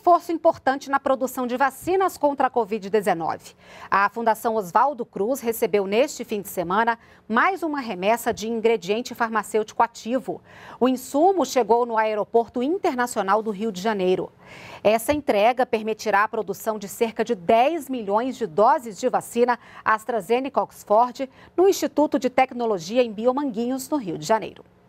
reforço importante na produção de vacinas contra a Covid-19. A Fundação Oswaldo Cruz recebeu neste fim de semana mais uma remessa de ingrediente farmacêutico ativo. O insumo chegou no Aeroporto Internacional do Rio de Janeiro. Essa entrega permitirá a produção de cerca de 10 milhões de doses de vacina AstraZeneca Oxford no Instituto de Tecnologia em Biomanguinhos, no Rio de Janeiro.